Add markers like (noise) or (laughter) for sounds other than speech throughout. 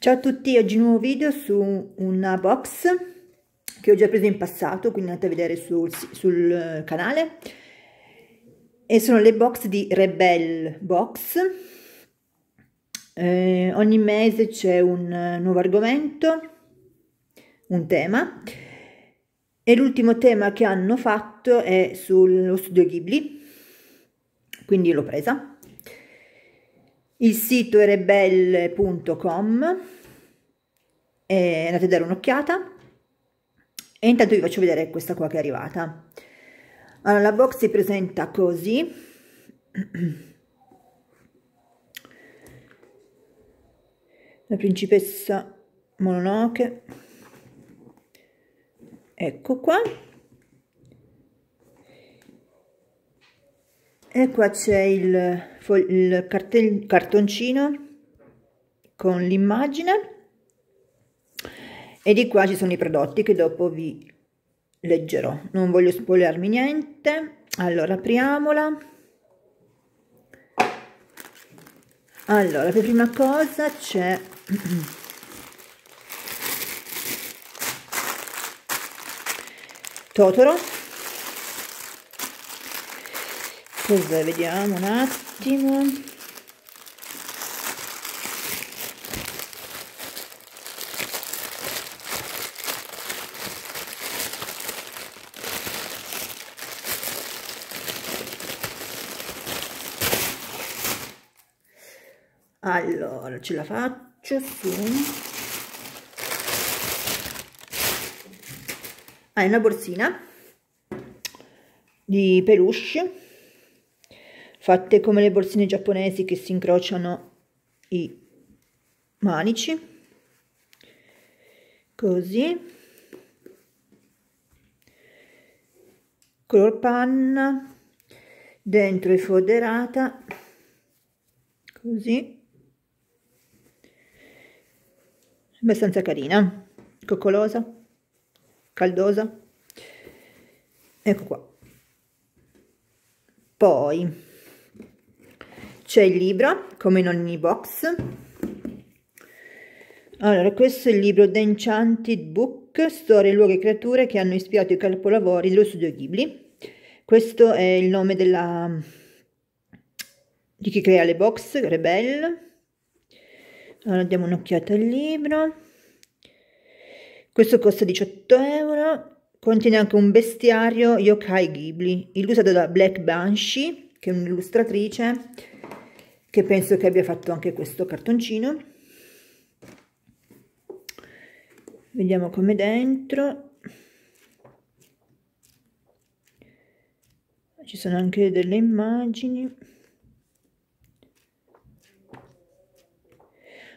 Ciao a tutti, oggi un nuovo video su una box che ho già preso in passato, quindi andate a vedere sul, sul eh, canale. E sono le box di Rebel Box. Eh, ogni mese c'è un eh, nuovo argomento, un tema. E l'ultimo tema che hanno fatto è sullo studio Ghibli, quindi l'ho presa il sito è rebelle.com, eh, andate a dare un'occhiata e intanto vi faccio vedere questa qua che è arrivata. Allora, la box si presenta così. La principessa Mononoke. Ecco qua. e qua c'è il, il cartoncino con l'immagine e di qua ci sono i prodotti che dopo vi leggerò non voglio spoilermi niente allora apriamola allora per prima cosa c'è (clears throat) Totoro Comunque vediamo un attimo. Allora, ce la faccio su. Ah, è una borsina di peluche fatte come le borsine giapponesi che si incrociano i manici così color panna dentro è foderata così abbastanza carina coccolosa caldosa ecco qua poi c'è il libro come in ogni box allora questo è il libro The Enchanted Book storie, luoghi e creature che hanno ispirato i capolavori dello studio Ghibli questo è il nome della di chi crea le box Rebel allora diamo un'occhiata al libro questo costa 18 euro contiene anche un bestiario yokai Ghibli illustrato da Black Banshee che è un'illustratrice che penso che abbia fatto anche questo cartoncino vediamo come dentro ci sono anche delle immagini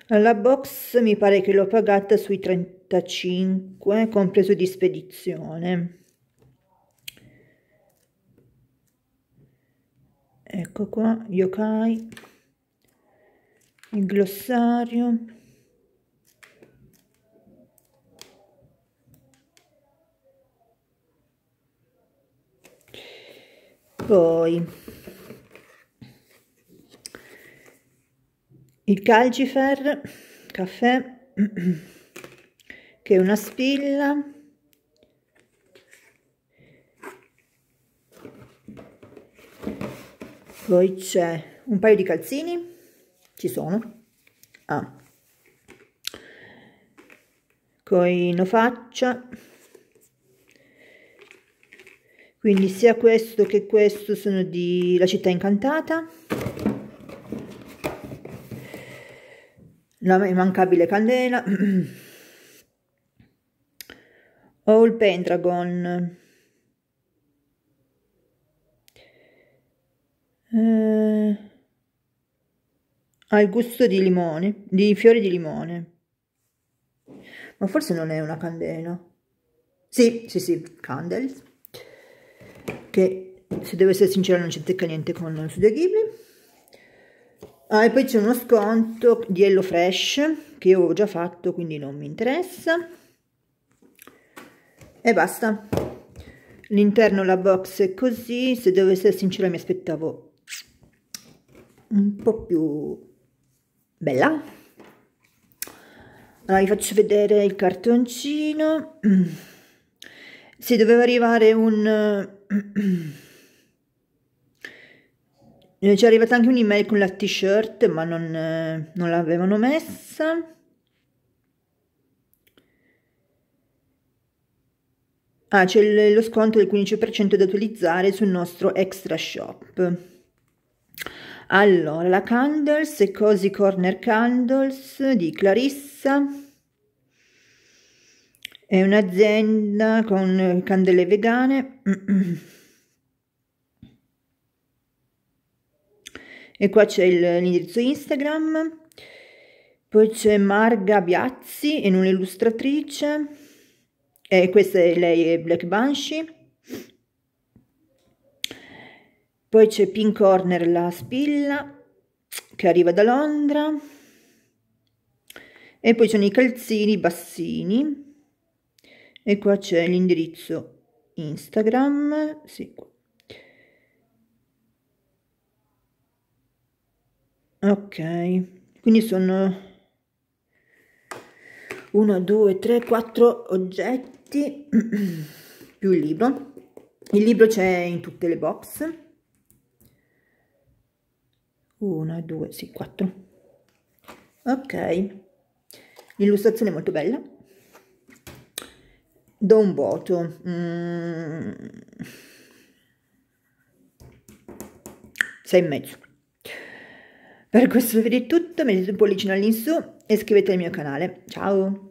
la box mi pare che l'ho pagata sui 35 compreso di spedizione ecco qua yokai il glossario poi il calcifer caffè (clears throat) che è una spilla poi c'è un paio di calzini ci sono ah. coino faccia quindi sia questo che questo sono di la città incantata la immancabile candela o il pentagon eh. Ha il gusto di limone, di fiori di limone. Ma forse non è una candela. Sì, sì, sì, candles. Che se devo essere sincera non c'entra niente con il studio Ghibli. Ah, e poi c'è uno sconto di Hello Fresh che io ho già fatto, quindi non mi interessa. E basta. L'interno, la box è così. Se devo essere sincera mi aspettavo un po' più bella allora vi faccio vedere il cartoncino si doveva arrivare un eh, è arrivata anche un'email con la t-shirt ma non, eh, non l'avevano messa Ah, c'è lo sconto del 15% da utilizzare sul nostro extra shop. Allora, la Candles, Cozy Corner Candles di Clarissa. È un'azienda con candele vegane. E qua c'è l'indirizzo Instagram. Poi c'è Marga Biazzi, è un'illustratrice. E questa è lei, è Black Banshee. Poi c'è Pink Corner la spilla che arriva da Londra. E poi ci sono i calzini bassini. E qua c'è l'indirizzo Instagram. Sì, Ok, quindi sono 1, 2, 3, 4 oggetti (clears throat) più il libro. Il libro c'è in tutte le box. 1 2 sì 4 ok l'illustrazione è molto bella do un voto mm. 6 e mezzo per questo video è tutto mettete un pollicino all'insù e iscrivetevi al mio canale ciao